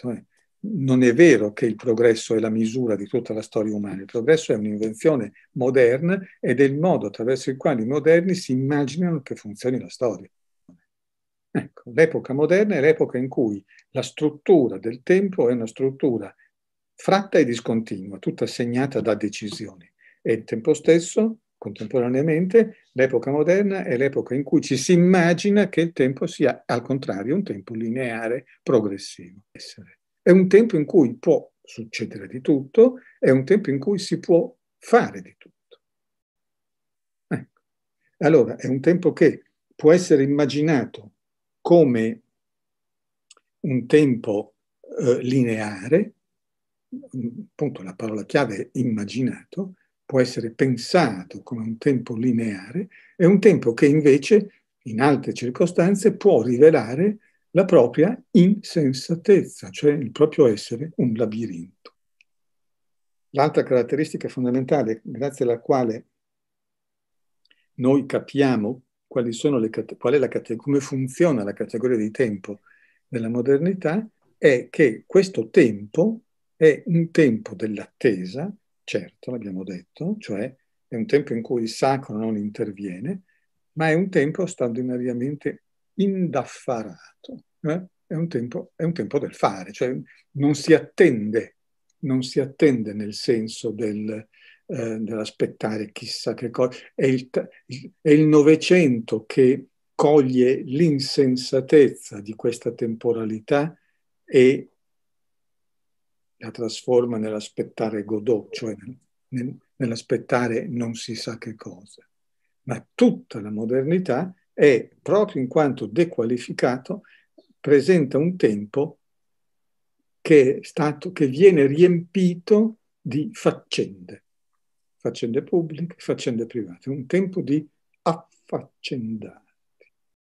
Certo, eh. Non è vero che il progresso è la misura di tutta la storia umana, il progresso è un'invenzione moderna ed è il modo attraverso il quale i moderni si immaginano che funzioni la storia. Ecco, l'epoca moderna è l'epoca in cui la struttura del tempo è una struttura fratta e discontinua, tutta segnata da decisioni e il tempo stesso contemporaneamente l'epoca moderna è l'epoca in cui ci si immagina che il tempo sia al contrario un tempo lineare, progressivo. È un tempo in cui può succedere di tutto, è un tempo in cui si può fare di tutto. Ecco. Allora, è un tempo che può essere immaginato come un tempo eh, lineare, appunto la parola chiave è immaginato, può essere pensato come un tempo lineare, è un tempo che invece in altre circostanze può rivelare la propria insensatezza, cioè il proprio essere un labirinto. L'altra caratteristica fondamentale grazie alla quale noi capiamo quali sono le, qual è la, come funziona la categoria di tempo della modernità è che questo tempo è un tempo dell'attesa, certo, l'abbiamo detto, cioè è un tempo in cui il sacro non interviene, ma è un tempo straordinariamente indaffarato, eh? è, un tempo, è un tempo del fare, cioè non si attende, non si attende nel senso del, eh, dell'aspettare chissà che cosa, è il, è il Novecento che coglie l'insensatezza di questa temporalità e la trasforma nell'aspettare Godot, cioè nel, nell'aspettare non si sa che cosa. Ma tutta la modernità è, proprio in quanto dequalificato, presenta un tempo che, stato, che viene riempito di faccende, faccende pubbliche, faccende private, un tempo di affaccendare.